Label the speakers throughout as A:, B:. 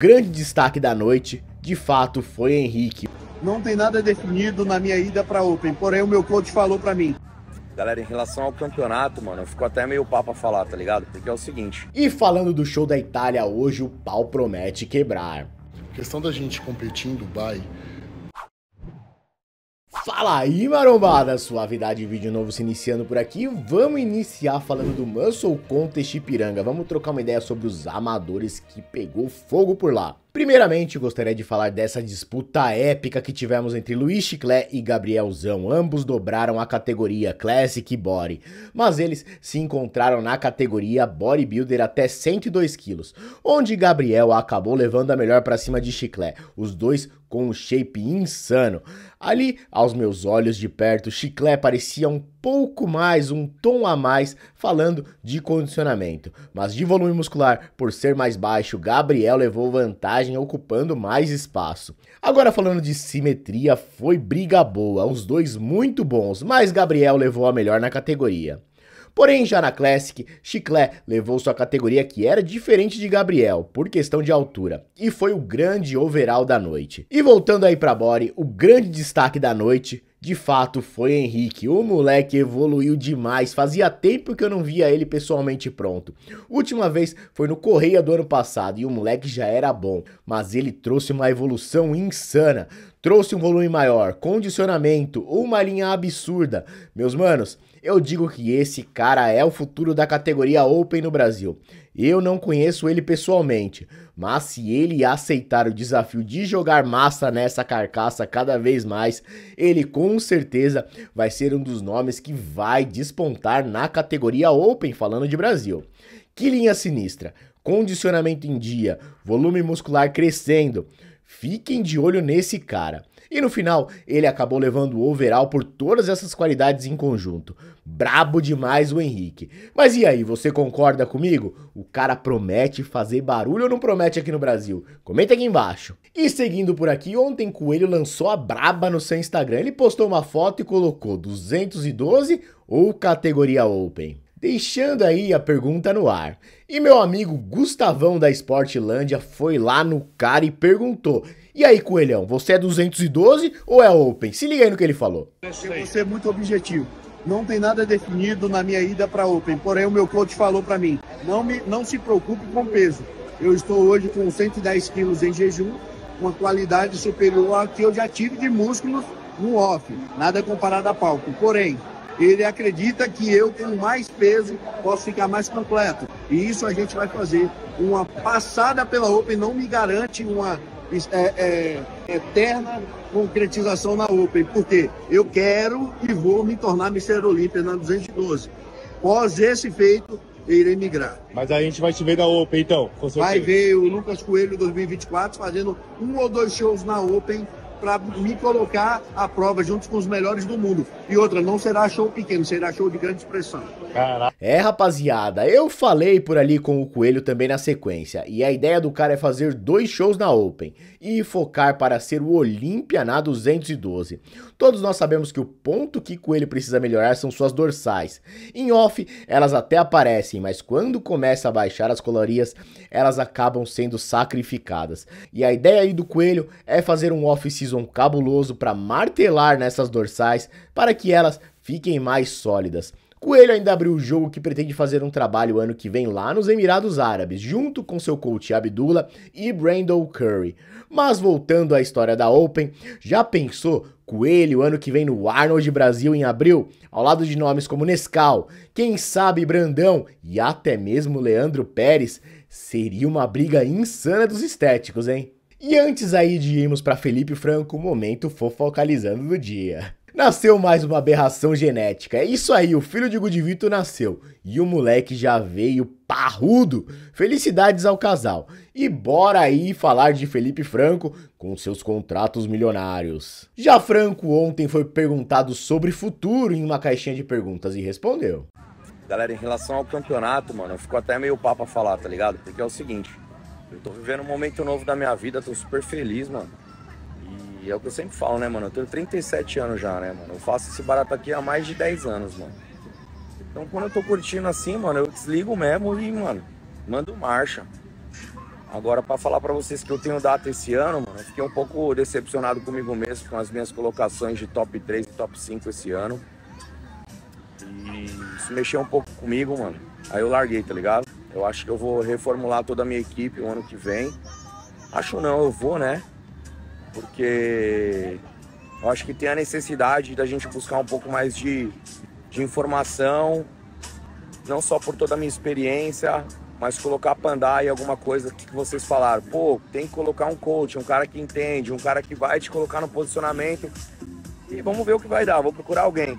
A: Grande destaque da noite, de fato, foi Henrique.
B: Não tem nada definido na minha
A: ida para Open, porém o meu coach falou para mim.
B: Galera, em relação ao campeonato, mano, ficou até meio
C: papo a falar, tá ligado? Porque é o seguinte.
A: E falando do show da Itália hoje, o pau promete quebrar.
C: A questão da gente competir em Dubai
A: Fala aí marombada, suavidade vídeo novo se iniciando por aqui, vamos iniciar falando do Muscle Contest Ipiranga, vamos trocar uma ideia sobre os amadores que pegou fogo por lá. Primeiramente, gostaria de falar dessa disputa épica que tivemos entre Luiz Chiclé e Gabrielzão. Ambos dobraram a categoria Classic Body, mas eles se encontraram na categoria Bodybuilder até 102 quilos, onde Gabriel acabou levando a melhor para cima de Chiclé. Os dois com um shape insano. Ali, aos meus olhos de perto, Chiclé parecia um pouco mais, um tom a mais, falando de condicionamento. Mas de volume muscular, por ser mais baixo, Gabriel levou vantagem ocupando mais espaço. Agora falando de simetria, foi briga boa, os dois muito bons, mas Gabriel levou a melhor na categoria. Porém, já na Classic, Chiclé levou sua categoria que era diferente de Gabriel, por questão de altura, e foi o grande overall da noite. E voltando aí pra Bore, o grande destaque da noite de fato, foi Henrique. O moleque evoluiu demais. Fazia tempo que eu não via ele pessoalmente pronto. Última vez foi no Correia do ano passado e o moleque já era bom, mas ele trouxe uma evolução insana trouxe um volume maior, condicionamento, uma linha absurda. Meus manos, eu digo que esse cara é o futuro da categoria Open no Brasil. Eu não conheço ele pessoalmente, mas se ele aceitar o desafio de jogar massa nessa carcaça cada vez mais, ele com certeza vai ser um dos nomes que vai despontar na categoria Open, falando de Brasil. Que linha sinistra! Condicionamento em dia, volume muscular crescendo, Fiquem de olho nesse cara. E no final, ele acabou levando o overall por todas essas qualidades em conjunto. Brabo demais o Henrique. Mas e aí, você concorda comigo? O cara promete fazer barulho ou não promete aqui no Brasil? Comenta aqui embaixo. E seguindo por aqui, ontem Coelho lançou a braba no seu Instagram. Ele postou uma foto e colocou 212 ou categoria Open. Deixando aí a pergunta no ar. E meu amigo Gustavão da Sportlândia foi lá no cara e perguntou: E aí, Coelhão, você é 212 ou é Open? Se liga aí no que ele falou. Eu vou ser muito objetivo. Não tem nada definido na minha ida para Open, porém o meu coach falou para mim: não, me, não se preocupe com peso. Eu estou hoje com 110 quilos em jejum, uma qualidade superior à que eu já tive de músculos no off,
B: nada comparado a palco. Porém, ele acredita que eu tenho mais peso, posso ficar mais completo. E isso a gente vai fazer. Uma passada pela Open não me garante
A: uma é, é, é eterna concretização na Open, porque eu quero e vou me tornar Mister Olímpia na 212. Após esse feito, eu irei migrar. Mas a gente vai te ver na Open, então? Com vai ver o Lucas Coelho 2024 fazendo um ou dois shows na Open para me colocar à prova junto com os melhores do mundo. E outra, não será show pequeno, será show de grande expressão. Caraca. É, rapaziada, eu falei por ali com o Coelho também na sequência, e a ideia do cara é fazer dois shows na Open e focar para ser o Olímpia na 212. Todos nós sabemos que o ponto que Coelho precisa melhorar são suas dorsais. Em off, elas até aparecem, mas quando começa a baixar as colorias, elas acabam sendo sacrificadas. E a ideia aí do Coelho é fazer um off-season cabuloso para martelar nessas dorsais para que elas fiquem mais sólidas. Coelho ainda abriu o jogo que pretende fazer um trabalho ano que vem lá nos Emirados Árabes, junto com seu coach Abdullah e Brandon Curry. Mas voltando à história da Open, já pensou Coelho ano que vem no Arnold Brasil em abril, ao lado de nomes como Nescau, quem sabe Brandão e até mesmo Leandro Pérez? Seria uma briga insana dos estéticos, hein? E antes aí de irmos para Felipe Franco, o momento fofocalizando do dia. Nasceu mais uma aberração genética. É isso aí, o filho de Gudivito nasceu. E o moleque já veio parrudo. Felicidades ao casal. E bora aí falar de Felipe Franco com seus contratos milionários. Já Franco ontem foi perguntado sobre futuro em uma caixinha de perguntas e respondeu.
B: Galera, em relação ao campeonato, mano, eu fico até meio papo a falar, tá ligado? Porque é o seguinte, eu tô vivendo um momento novo da minha vida, tô super feliz, mano e é o que eu sempre falo, né, mano? Eu tenho 37 anos já, né, mano? Eu faço esse barato aqui há mais de 10 anos, mano. Então quando eu tô curtindo assim, mano, eu desligo mesmo e, mano, mando marcha. Agora, para falar para vocês que eu tenho data esse ano, mano, eu fiquei um pouco decepcionado comigo mesmo, com as minhas colocações de top 3 e top 5 esse ano. E isso mexeu um pouco comigo, mano. Aí eu larguei, tá ligado? Eu acho que eu vou reformular toda a minha equipe o ano que vem. Acho não, eu vou, né? porque eu acho que tem a necessidade da gente buscar um pouco mais de, de informação, não só por toda a minha experiência, mas colocar pandai e alguma coisa que vocês falaram. Pô, tem que colocar um coach, um cara que entende, um cara que vai te colocar no posicionamento. E vamos ver o que vai dar, vou procurar alguém.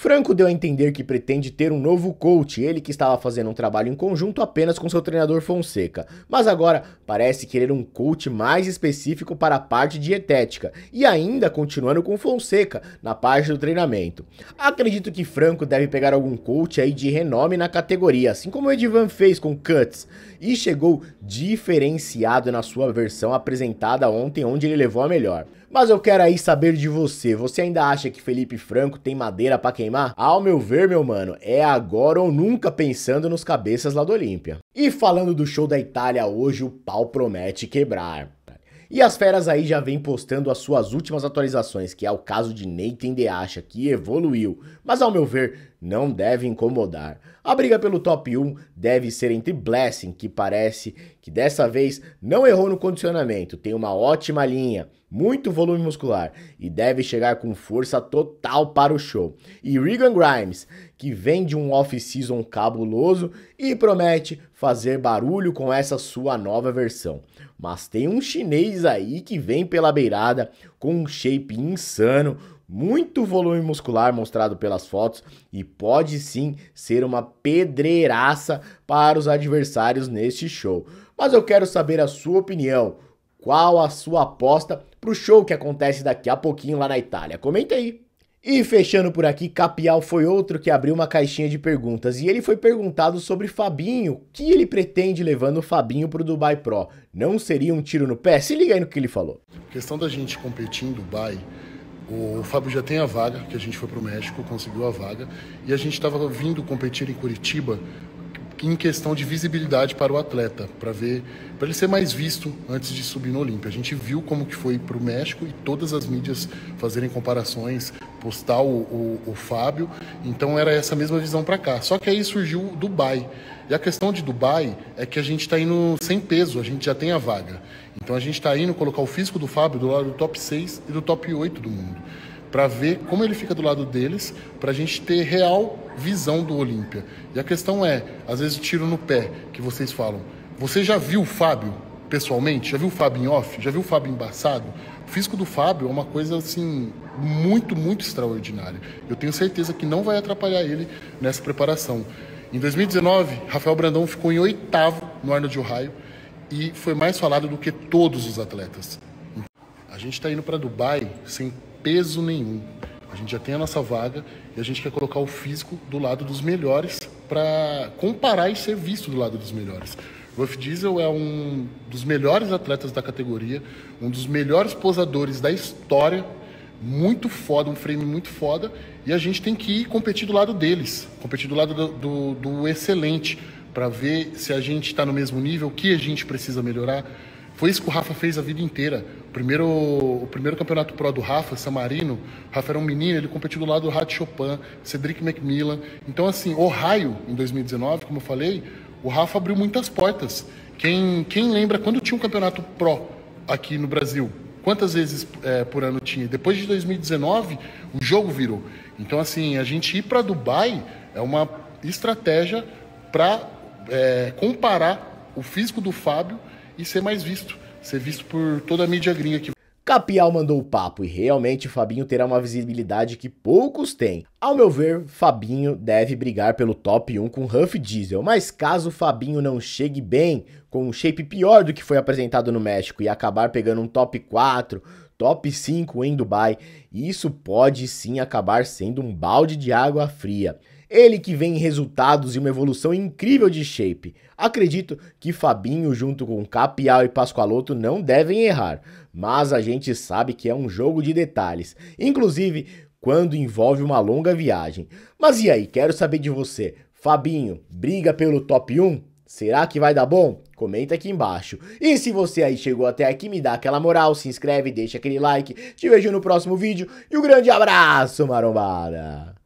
A: Franco deu a entender que pretende ter um novo coach, ele que estava fazendo um trabalho em conjunto apenas com seu treinador Fonseca, mas agora parece querer um coach mais específico para a parte dietética e ainda continuando com Fonseca na parte do treinamento. Acredito que Franco deve pegar algum coach aí de renome na categoria, assim como o Edvan fez com Cuts, e chegou diferenciado na sua versão apresentada ontem, onde ele levou a melhor. Mas eu quero aí saber de você, você ainda acha que Felipe Franco tem madeira para quem Neymar? Ao meu ver, meu mano, é agora ou nunca pensando nos cabeças lá do Olímpia. E falando do show da Itália hoje, o pau promete quebrar. E as feras aí já vem postando as suas últimas atualizações, que é o caso de Nathan De Acha, que evoluiu, mas ao meu ver, não deve incomodar. A briga pelo top 1 deve ser entre Blessing, que parece que dessa vez não errou no condicionamento, tem uma ótima linha, muito volume muscular e deve chegar com força total para o show. E Regan Grimes, que vem de um off-season cabuloso e promete fazer barulho com essa sua nova versão. Mas tem um chinês aí que vem pela beirada com um shape insano, muito volume muscular mostrado pelas fotos e pode sim ser uma pedreiraça para os adversários neste show. Mas eu quero saber a sua opinião. Qual a sua aposta pro show que acontece daqui a pouquinho lá na Itália. Comenta aí. E fechando por aqui, Capial foi outro que abriu uma caixinha de perguntas e ele foi perguntado sobre Fabinho, que ele pretende levando o Fabinho pro Dubai Pro. Não seria um tiro no pé? Se liga aí no que ele falou.
C: A questão da gente competir em Dubai, o Fábio já tem a vaga, que a gente foi pro México, conseguiu a vaga, e a gente estava vindo competir em Curitiba em questão de visibilidade para o atleta, para ver, para ele ser mais visto antes de subir no Olímpia. A gente viu como que foi para o México e todas as mídias fazerem comparações, postar o, o, o Fábio. Então era essa mesma visão para cá. Só que aí surgiu Dubai. E a questão de Dubai é que a gente está indo sem peso, a gente já tem a vaga. Então a gente está indo colocar o físico do Fábio do lado do top 6 e do top 8 do mundo para ver como ele fica do lado deles, para a gente ter real visão do Olímpia. E a questão é, às vezes tiro no pé que vocês falam. Você já viu o Fábio pessoalmente? Já viu o Fábio em off? Já viu o Fábio embaçado? O físico do Fábio é uma coisa assim muito, muito extraordinária. Eu tenho certeza que não vai atrapalhar ele nessa preparação. Em 2019, Rafael Brandão ficou em oitavo no Arnold Ohio e foi mais falado do que todos os atletas. A gente está indo para Dubai sem peso nenhum. A gente já tem a nossa vaga e a gente quer colocar o físico do lado dos melhores para comparar e ser visto do lado dos melhores. Ruff Diesel é um dos melhores atletas da categoria, um dos melhores posadores da história, muito foda, um frame muito foda, e a gente tem que ir competir do lado deles, competir do lado do, do, do excelente, para ver se a gente está no mesmo nível, o que a gente precisa melhorar. Foi isso que o Rafa fez a vida inteira. O primeiro, o primeiro campeonato pro do Rafa, Samarino, o Rafa era um menino, ele competiu do lado do Rat Chopin, Cedric McMillan. Então, assim, Ohio, em 2019, como eu falei, o Rafa abriu muitas portas. Quem, quem lembra quando tinha um campeonato pro aqui no Brasil? Quantas vezes é, por ano tinha? Depois de 2019, o jogo virou. Então, assim, a gente ir para Dubai é uma estratégia para é, comparar o físico do Fábio e ser mais visto, ser visto por toda a mídia gringa que Capial mandou o papo e realmente Fabinho terá uma visibilidade
A: que poucos têm. Ao meu ver, Fabinho deve brigar pelo top 1 com Huff Diesel, mas caso Fabinho não chegue bem, com um shape pior do que foi apresentado no México e acabar pegando um top 4, top 5 em Dubai, isso pode sim acabar sendo um balde de água fria. Ele que vem em resultados e uma evolução incrível de shape. Acredito que Fabinho, junto com Capial e Pascoaloto, não devem errar, mas a gente sabe que é um jogo de detalhes, inclusive quando envolve uma longa viagem. Mas e aí, quero saber de você. Fabinho, briga pelo top 1? Será que vai dar bom? Comenta aqui embaixo. E se você aí chegou até aqui, me dá aquela moral, se inscreve, deixa aquele like. Te vejo no próximo vídeo e um grande abraço, marombada!